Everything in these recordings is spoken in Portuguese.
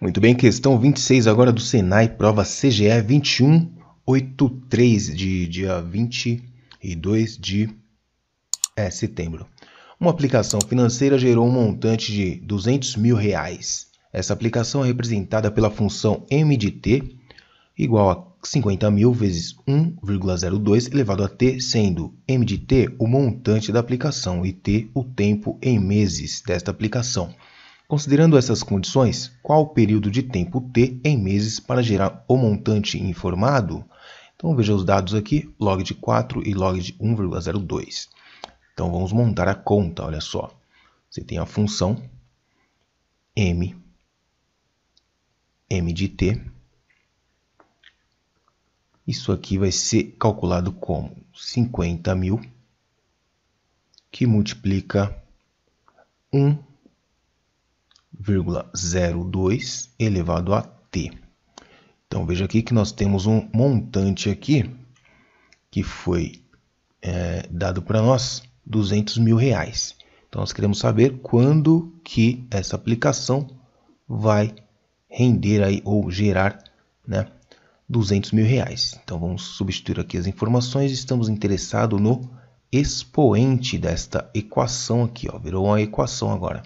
Muito bem, questão 26 agora do Senai, prova CGE 2183, de dia 22 de é, setembro. Uma aplicação financeira gerou um montante de 200 mil reais. Essa aplicação é representada pela função m de t igual a 50 mil vezes 1,02 elevado a t, sendo m de t o montante da aplicação e t o tempo em meses desta aplicação. Considerando essas condições, qual o período de tempo T em meses para gerar o montante informado? Então veja os dados aqui, log de 4 e log de 1,02. Então vamos montar a conta, olha só. Você tem a função m, m de t. Isso aqui vai ser calculado como 50 mil, que multiplica 1 0,02 elevado a t. Então veja aqui que nós temos um montante aqui que foi é, dado para nós 200 mil reais. Então nós queremos saber quando que essa aplicação vai render aí ou gerar, né, 200 mil reais. Então vamos substituir aqui as informações. Estamos interessados no expoente desta equação aqui, ó, virou uma equação agora.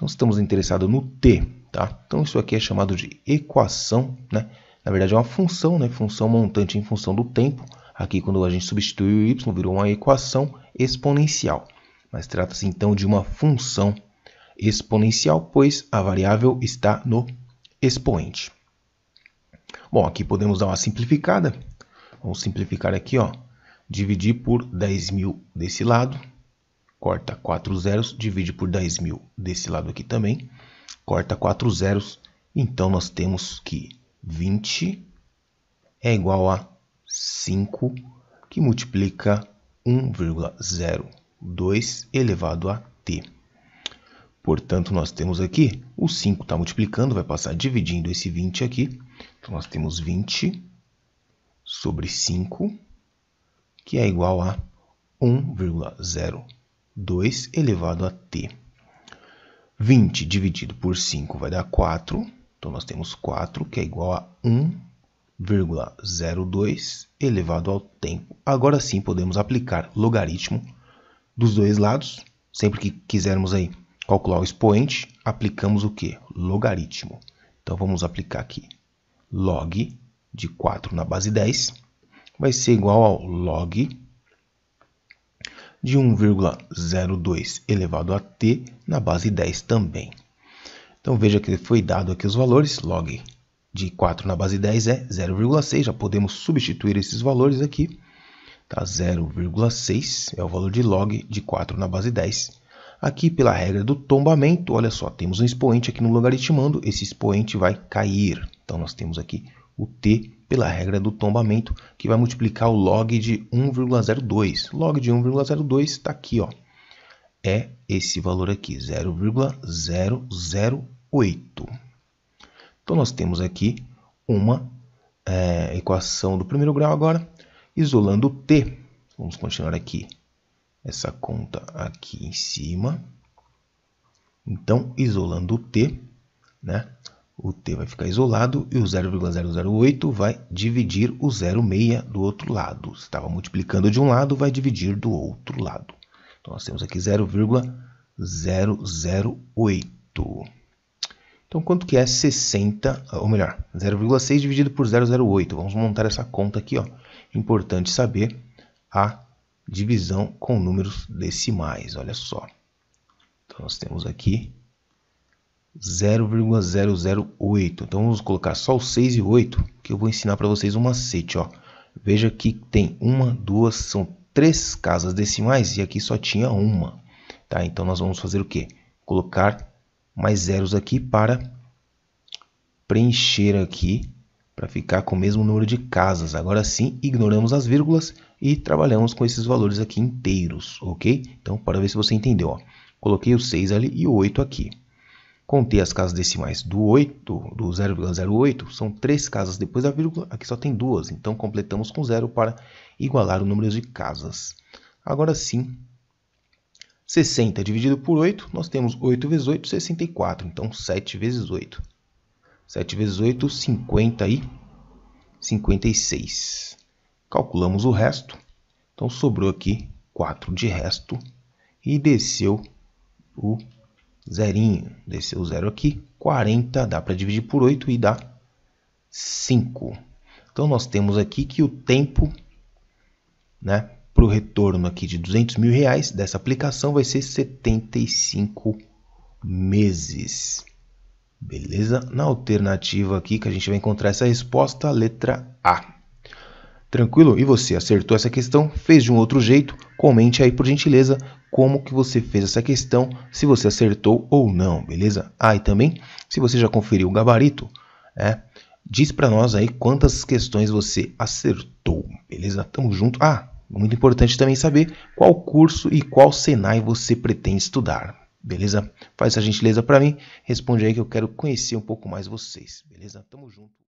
Então estamos interessados no t, tá? Então isso aqui é chamado de equação, né? Na verdade é uma função, né? Função montante em função do tempo. Aqui quando a gente substitui o y virou uma equação exponencial. Mas trata-se então de uma função exponencial, pois a variável está no expoente. Bom, aqui podemos dar uma simplificada. Vamos simplificar aqui, ó. Dividir por 10.000 desse lado corta 4 zeros, divide por 10.000 desse lado aqui também, corta 4 zeros, então nós temos que 20 é igual a 5, que multiplica 1,02 elevado a t. Portanto, nós temos aqui, o 5 está multiplicando, vai passar dividindo esse 20 aqui. Então, nós temos 20 sobre 5, que é igual a 1,02. 2 elevado a t. 20 dividido por 5 vai dar 4. Então, nós temos 4, que é igual a 1,02 elevado ao tempo. Agora sim, podemos aplicar logaritmo dos dois lados. Sempre que quisermos aí calcular o expoente, aplicamos o quê? Logaritmo. Então, vamos aplicar aqui log de 4 na base 10 vai ser igual ao log de 1,02 elevado a t na base 10 também. Então veja que foi dado aqui os valores, log de 4 na base 10 é 0,6, já podemos substituir esses valores aqui. Tá 0,6 é o valor de log de 4 na base 10. Aqui pela regra do tombamento, olha só, temos um expoente aqui no logaritmando, esse expoente vai cair. Então nós temos aqui o t pela regra do tombamento, que vai multiplicar o log de 1,02. Log de 1,02 está aqui, ó. É esse valor aqui, 0,008. Então, nós temos aqui uma é, equação do primeiro grau agora, isolando o t. Vamos continuar aqui, essa conta aqui em cima. Então, isolando o t, né? o t vai ficar isolado e o 0,008 vai dividir o 0,6 do outro lado. Se estava multiplicando de um lado, vai dividir do outro lado. Então, nós temos aqui 0,008. Então, quanto que é 60, ou melhor, 0,6 dividido por 0,08? Vamos montar essa conta aqui. Ó. Importante saber a divisão com números decimais, olha só. Então, nós temos aqui 0,008. Então vamos colocar só o 6 e 8, que eu vou ensinar para vocês um macete, ó. Veja que tem uma, duas, são três casas decimais e aqui só tinha uma, tá? Então nós vamos fazer o quê? Colocar mais zeros aqui para preencher aqui para ficar com o mesmo número de casas. Agora sim, ignoramos as vírgulas e trabalhamos com esses valores aqui inteiros, ok? Então, para ver se você entendeu, ó. coloquei o 6 ali e o 8 aqui. Contei as casas decimais do 8, do 0,08, são três casas depois da vírgula, aqui só tem duas, então completamos com zero para igualar o número de casas. Agora sim, 60 dividido por 8, nós temos 8 vezes 8, 64, então 7 vezes 8. 7 vezes 8, 50 e 56. Calculamos o resto, então sobrou aqui 4 de resto e desceu o zerinho, desceu zero aqui, 40 dá para dividir por 8 e dá 5. Então nós temos aqui que o tempo né, para o retorno aqui de 200 mil reais dessa aplicação vai ser 75 meses. Beleza? Na alternativa aqui que a gente vai encontrar essa resposta, letra A. Tranquilo? E você acertou essa questão? Fez de um outro jeito? Comente aí por gentileza como que você fez essa questão, se você acertou ou não, beleza? Ah, e também, se você já conferiu o gabarito, é, diz para nós aí quantas questões você acertou, beleza? Tamo junto. Ah, muito importante também saber qual curso e qual Senai você pretende estudar, beleza? Faz essa gentileza para mim, responde aí que eu quero conhecer um pouco mais vocês, beleza? Tamo junto.